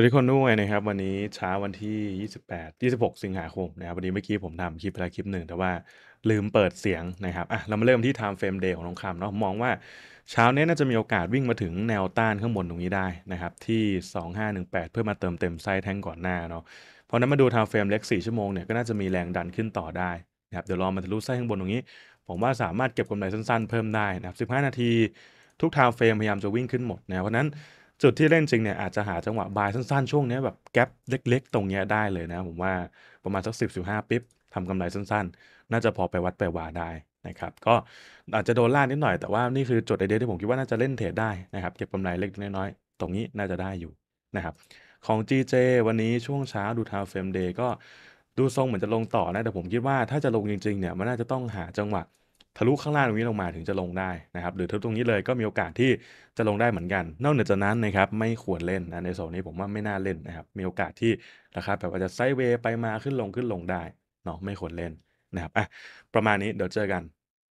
วัสดีคนด้วยนะครับวันนี้เช้าวันที่ 28 26 สิงหาคมนะครับวันนี้เมื่อกี้ผมทำคลิปไปแล้วคลิปหนึ่งแต่ว่าลืมเปิดเสียงนะครับอ่ะเรามาเริ่มที่ time frame day ของทองคำเนาะมองว่าเช้านี้น่าจะมีโอกาสวิ่งมาถึงแนวต้านข้างบนตรงนี้ได้นะครับที่ 2518 เพื่อมาเติมเต็มไส้แท่งก่อนหน้าเนาะเพราะนั้นมาดู time frame เล็ก 4 ชั่วโมงเนี่ยก็น่าจะมีแรงดันขึ้นต่อได้นะครับเดี๋ยวรอมาทะลุไส้ข้างบนตรงนี้ ผมว่าสามารถเก็บกำไรสั้นๆ เพิ่มได้นะครับ 15 นาที ทุก time frame พยายามจะวิ่งขึ้นหมดนะเพราะนั้นจุดที่เล่นจริงเนี่ยอาจจะหาจังหวะบายสั้นๆ ช่วงนี้แบบแกลบเล็กๆตรงเนี้ยได้เลยนะ ผมว่าประมาณสัก 10้าปิ๊บทำกำไรสั้นๆ น่าจะพอไปวัดไปวาได้นะครับก็อาจจะโดนล่านิดหน่อยแต่ว่านี่คือจุดไอเดียที่ผมคิดว่าน่าจะเล่นเทรดได้นะครับเก็บกำไรเล็กน้อยๆตรงนี้น่าจะได้อยู่นะครับของ GJ วันนี้ช่วงเช้าดูทาวเฟรมเดย์ก็ดูทรงเหมือนจะลงต่อนะแต่ผมคิดว่าถ้าจะลงจริง ๆเนี่ยมันน่าจะต้องหาจังหวะทะลุข้างล่างตรงนี้ลงมาถึงจะลงได้นะครับหรือทะลุตรงนี้เลยก็มีโอกาสที่จะลงได้เหมือนกันนอกเหนือจากนั้นนะครับไม่ควรเล่นนะในโซนนี้ผมว่าไม่น่าเล่นนะครับมีโอกาสที่ราคาแบบอาจจะไซด์เวย์ไปมาขึ้นลงขึ้นลงได้เนาะไม่ควรเล่นนะครับอ่ะประมาณนี้เดี๋ยวเจอกัน